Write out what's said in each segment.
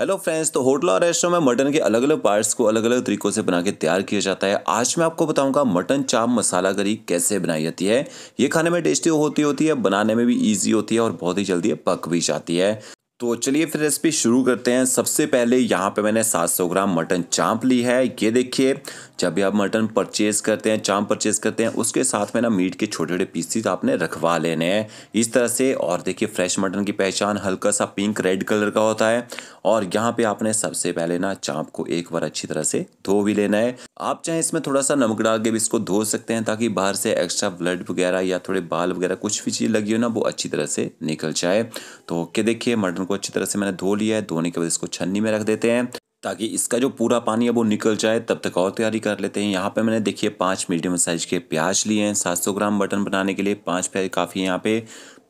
Hello friends तो hotel और restaurant में मटन के अलग अलग पार्ट्स को अलग अलग तरीकों से बना के तैयार किया जाता है आज मैं आपको बताऊंगा मटन चाप मसाला करी कैसे बनाई जाती है ये खाने में टेस्टी होती होती है बनाने में भी इजी होती है और बहुत ही जल्दी पक भी जाती है तो चलिए फिर रेसिपी शुरू करते हैं सबसे पहले यहाँ पे मैंने 700 ग्राम मटन चाँप ली है ये देखिए जब भी आप मटन परचेज़ करते हैं चाँप परचेज़ करते हैं उसके साथ में ना मीट के छोटे छोटे पीसीस आपने रखवा लेने हैं इस तरह से और देखिए फ्रेश मटन की पहचान हल्का सा पिंक रेड कलर का होता है और यहाँ पे आपने सबसे पहले ना चाँप को एक बार अच्छी तरह से धो भी लेना है आप चाहे इसमें थोड़ा सा नमक डाल के भी इसको धो सकते हैं ताकि बाहर से एक्स्ट्रा ब्लड वगैरह या थोड़े बाल वगैरह कुछ भी चीज़ लगी हो ना वो अच्छी तरह से निकल जाए तो ओके देखिए मटन को अच्छी तरह से मैंने धो लिया है धोने के बाद इसको छन्नी में रख देते हैं ताकि इसका जो पूरा पानी है वो निकल जाए तब तक और तैयारी कर लेते हैं यहाँ पे मैंने देखिए पाँच मीडियम साइज़ के प्याज लिए हैं 700 ग्राम बटन बनाने के लिए पाँच प्याज काफ़ी है यहाँ पे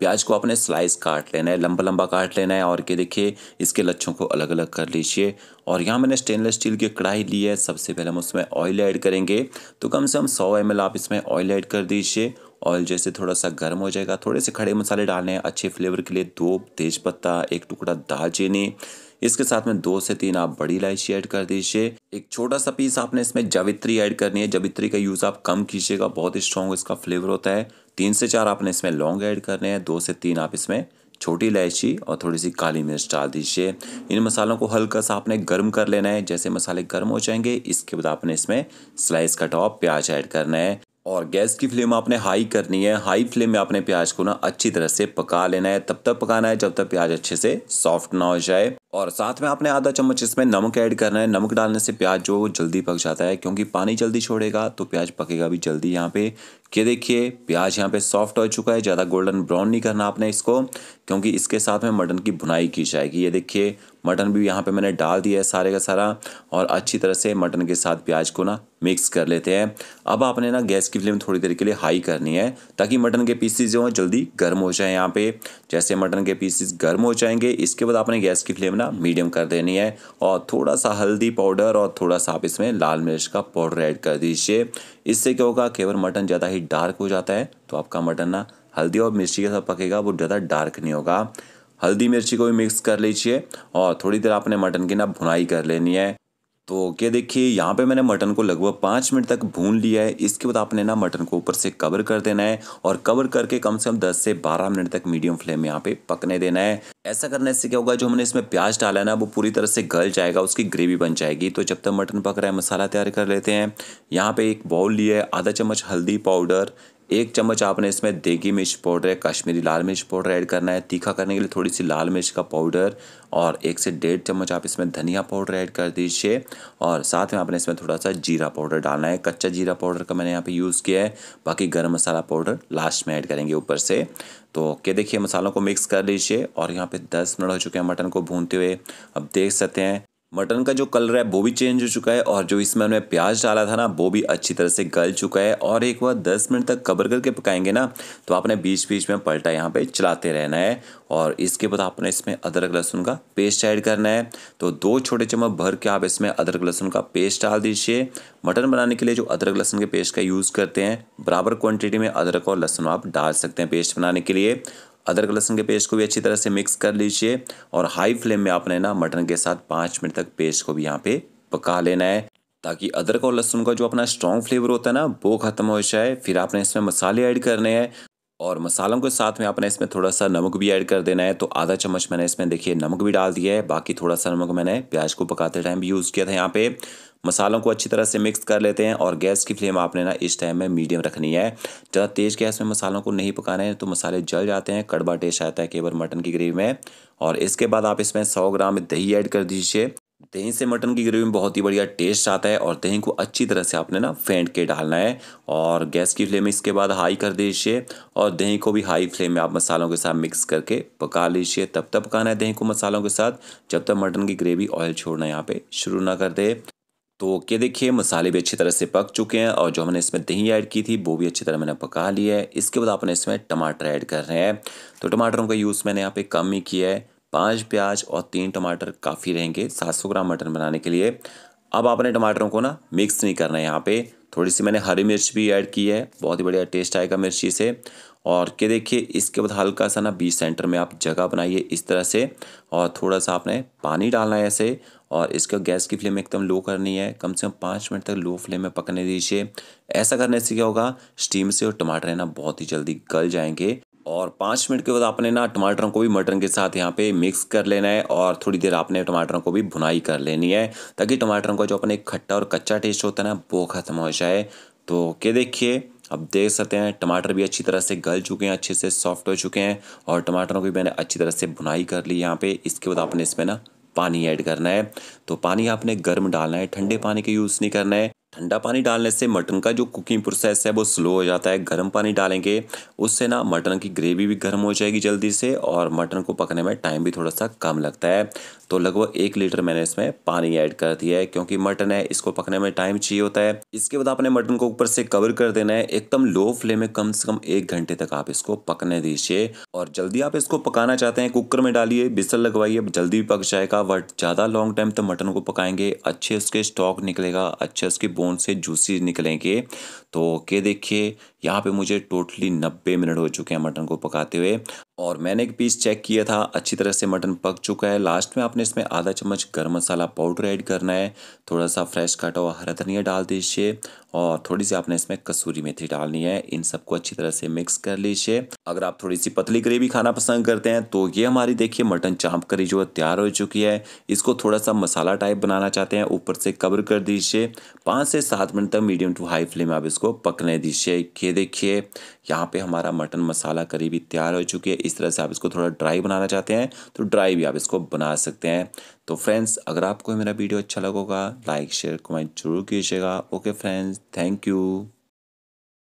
प्याज को आपने स्लाइस काट लेना है लंबा लंबा काट लेना है और के देखिए इसके लच्छों को अलग अलग कर लीजिए और यहाँ मैंने स्टेनलेस स्टील की कढ़ाई ली है सबसे पहले हम उसमें ऑयल ऐड करेंगे तो कम से कम सौ एम आप इसमें ऑयल ऐड कर दीजिए ऑयल जैसे थोड़ा सा गर्म हो जाएगा थोड़े से खड़े मसाले डालने हैं अच्छे फ्लेवर के लिए दो तेज पत्ता एक टुकड़ा दालचीनी इसके साथ में दो से तीन आप बड़ी इलायची ऐड कर दीजिए एक छोटा सा पीस आपने इसमें जावित्री ऐड करनी है जावित्री का यूज़ आप कम कीजिएगा बहुत ही स्ट्रॉन्ग इसका फ्लेवर होता है तीन से चार आपने इसमें लौंग ऐड करने हैं दो से तीन आप इसमें छोटी इलायची और थोड़ी सी काली मिर्च डाल दीजिए इन मसालों को हल्का सा आपने गर्म कर लेना है जैसे मसाले गर्म हो जाएंगे इसके बाद आपने इसमें स्लाइस कटा हुआ प्याज ऐड करना है और गैस की फ्लेम आपने हाई करनी है हाई फ्लेम में आपने प्याज को ना अच्छी तरह से पका लेना है तब तक पकाना है जब तक प्याज अच्छे से सॉफ्ट ना हो जाए और साथ में आपने आधा चम्मच इसमें नमक ऐड करना है नमक डालने से प्याज जो जल्दी पक जाता है क्योंकि पानी जल्दी छोड़ेगा तो प्याज पकेगा भी जल्दी यहाँ पे ये देखिए प्याज यहाँ पे सॉफ्ट हो चुका है ज़्यादा गोल्डन ब्राउन नहीं करना आपने इसको क्योंकि इसके साथ में मटन की भुनाई की जाएगी ये देखिए मटन भी यहाँ पे मैंने डाल दिया है सारे का सारा और अच्छी तरह से मटन के साथ प्याज को ना मिक्स कर लेते हैं अब आपने ना गैस की फ्लेम थोड़ी देर के लिए हाई करनी है ताकि मटन के पीसीज जो हैं जल्दी गर्म हो जाए यहाँ पे जैसे मटन के पीसीज गर्म हो जाएंगे इसके बाद आपने गैस की फ्लेम ना मीडियम कर देनी है और थोड़ा सा हल्दी पाउडर और थोड़ा सा आप इसमें लाल मिर्च का पाउडर ऐड कर दीजिए इससे क्या होगा केवल मटन ज़्यादा ही डार्क हो जाता है तो आपका मटन ना हल्दी और मिर्ची के साथ पकेगा वो ज़्यादा डार्क नहीं होगा हल्दी मिर्ची को भी मिक्स कर लीजिए और थोड़ी देर आपने मटन की ना भुनाई कर लेनी है तो क्या देखिए यहाँ पे मैंने मटन को लगभग पाँच मिनट तक भून लिया है इसके बाद आपने ना मटन को ऊपर से कवर कर देना है और कवर करके कम से कम 10 से 12 मिनट तक मीडियम फ्लेम यहाँ पे पकने देना है ऐसा करने से क्या होगा जो हमने इसमें प्याज डाला है ना वो पूरी तरह से गल जाएगा उसकी ग्रेवी बन जाएगी तो जब तक मटन पक रहा है मसाला तैयार कर लेते हैं यहाँ पे एक बाउल लिया है आधा चम्मच हल्दी पाउडर एक चम्मच आपने इसमें देगी मिर्च पाउडर कश्मीरी लाल मिर्च पाउडर ऐड करना है तीखा करने के लिए थोड़ी सी लाल मिर्च का पाउडर और एक से डेढ़ चम्मच आप इसमें धनिया पाउडर ऐड कर दीजिए और साथ में आपने इसमें थोड़ा सा जीरा पाउडर डालना है कच्चा जीरा पाउडर का मैंने यहाँ पे यूज़ किया है बाकी गर्म मसाला पाउडर लास्ट में ऐड करेंगे ऊपर से तो ओके देखिए मसालों को मिक्स कर लीजिए और यहाँ पे दस मिनट हो चुके हैं मटन को भूनते हुए अब देख सकते हैं मटन का जो कलर है वो भी चेंज हो चुका है और जो इसमें हमने प्याज डाला था ना वो भी अच्छी तरह से गल चुका है और एक बार दस मिनट तक कवर करके पकाएंगे ना तो आपने बीच बीच में पलटा यहाँ पे चलाते रहना है और इसके बाद आपने इसमें अदरक लहसुन का पेस्ट ऐड करना है तो दो छोटे चम्मच भर के आप इसमें अदरक लहसुन का पेस्ट डाल दीजिए मटन बनाने के लिए जो अदरक लहसुन के पेस्ट का यूज़ करते हैं बराबर क्वान्टिटी में अदरक और लहसुन आप डाल सकते हैं पेस्ट बनाने के लिए अदरक लहसुन के पेस्ट को भी अच्छी तरह से मिक्स कर लीजिए और हाई फ्लेम में आपने ना मटन के साथ पाँच मिनट तक पेस्ट को भी यहाँ पे पका लेना है ताकि अदरक और लहसुन का जो अपना स्ट्रॉन्ग फ्लेवर होता है ना वो ख़त्म हो जाए फिर आपने इसमें मसाले ऐड करने हैं और मसालों के साथ में आपने इसमें थोड़ा सा नमक भी ऐड कर देना है तो आधा चम्मच मैंने इसमें देखिए नमक भी डाल दिया है बाकी थोड़ा सा नमक मैंने प्याज को पकाते टाइम भी यूज़ किया था यहाँ पे मसालों को अच्छी तरह से मिक्स कर लेते हैं और गैस की फ्लेम आपने ना इस टाइम में मीडियम रखनी है ज़्यादा तेज़ गैस में मसालों को नहीं पकाने है तो मसाले जल जाते हैं कड़वा टेस्ट आता है केवल मटन की ग्रेवी में और इसके बाद आप इसमें सौ ग्राम दही ऐड कर दीजिए दही से मटन की ग्रेवी में बहुत ही बढ़िया टेस्ट आता है और दही को अच्छी तरह से आपने ना फेंट के डालना है और गैस की फ्लेम इसके बाद हाई कर दीजिए और दही को भी हाई फ्लेम में आप मसालों के साथ मिक्स करके पका लीजिए तब तक पकाना है दही को मसालों के साथ जब तक मटन की ग्रेवी ऑयल छोड़ना यहाँ पे शुरू ना कर दे तो ओके देखिए मसाले भी अच्छी तरह से पक चुके हैं और जो हमने इसमें दही ऐड की थी वो भी अच्छी तरह मैंने पका लिया है इसके बाद आपने इसमें टमाटर ऐड कर रहे हैं तो टमाटरों का यूज़ मैंने यहाँ पे कम ही किया है पाँच प्याज और तीन टमाटर काफ़ी रहेंगे सात सौ ग्राम मटन बनाने के लिए अब आपने टमाटरों को ना मिक्स नहीं करना है यहाँ पे थोड़ी सी मैंने हरी मिर्च भी ऐड की है बहुत ही बढ़िया टेस्ट आएगा मिर्ची से और के देखिए इसके बाद हल्का सा ना बीच सेंटर में आप जगह बनाइए इस तरह से और थोड़ा सा आपने पानी डालना है ऐसे और इसका गैस की फ्लेम एकदम लो करनी है कम से कम पाँच मिनट तक लो फ्लेम में पकने दीजिए ऐसा करने से क्या होगा स्टीम से और टमाटर है ना बहुत ही जल्दी गल जाएंगे और पाँच मिनट के बाद आपने ना टमाटरों को भी मटन के साथ यहाँ पे मिक्स कर लेना है और थोड़ी देर आपने टमाटरों को भी भुनाई कर लेनी है ताकि टमाटरों का जो अपने खट्टा और कच्चा टेस्ट होता है ना वो ख़त्म हो जाए तो के देखिए अब देख सकते हैं टमाटर भी अच्छी तरह से गल चुके हैं अच्छे से सॉफ्ट हो चुके हैं और टमाटरों को भी मैंने अच्छी तरह से भुनाई कर ली यहाँ पे इसके बाद आपने इसमें ना पानी ऐड करना है तो पानी आपने गर्म डालना है ठंडे पानी का यूज़ नहीं करना है ठंडा पानी डालने से मटन का जो कुकिंग प्रोसेस है वो स्लो हो जाता है गर्म पानी डालेंगे उससे ना मटन की ग्रेवी भी गर्म हो जाएगी जल्दी से और मटन को पकने में टाइम भी थोड़ा सा कम लगता है तो लगभग एक लीटर मैंने इसमें पानी ऐड कर दिया है क्योंकि मटन है इसको पकने में टाइम चाहिए होता है इसके बाद आपने मटन को ऊपर से कवर कर देना है एकदम लो फ्लेम में कम से कम एक घंटे तक आप इसको पकने दीजिए और जल्दी आप इसको पकाना चाहते हैं कुकर में डालिए बिस्तर लगवाइए जल्दी भी पक जाएगा बट ज़्यादा लॉन्ग टाइम तक मटन को पकाएंगे अच्छे उसके स्टॉक निकलेगा अच्छे उसकी कौन से जूसी निकलेंगे तो ओके देखिए यहाँ पे मुझे टोटली नब्बे मिनट हो चुके हैं मटन को पकाते हुए और मैंने एक पीस चेक किया था अच्छी तरह से मटन पक चुका है लास्ट में आपने इसमें आधा चम्मच गर्म मसाला पाउडर ऐड करना है थोड़ा सा फ्रेश काटा हुआ हरा धनिया डाल दीजिए और थोड़ी सी आपने इसमें कसूरी मेथी डालनी है इन सबको अच्छी तरह से मिक्स कर लीजिए अगर आप थोड़ी सी पतली ग्रेवी खाना पसंद करते हैं तो ये हमारी देखिए मटन चाप करी जो तैयार हो चुकी है इसको थोड़ा सा मसाला टाइप बनाना चाहते हैं ऊपर से कवर कर दीजिए पाँच से सात मिनट तक मीडियम टू हाई फ्लेम आप इसको पकने दीजिए ये देखिए यहाँ पे हमारा मटन मसाला करी भी तैयार हो चुकी है इस तरह से आप इसको थोड़ा ड्राई बनाना चाहते हैं तो ड्राई भी आप इसको बना सकते हैं तो फ्रेंड्स अगर आपको मेरा वीडियो अच्छा लगेगा लाइक शेयर कमेंट जरूर कीजिएगा ओके फ्रेंड्स Thank you.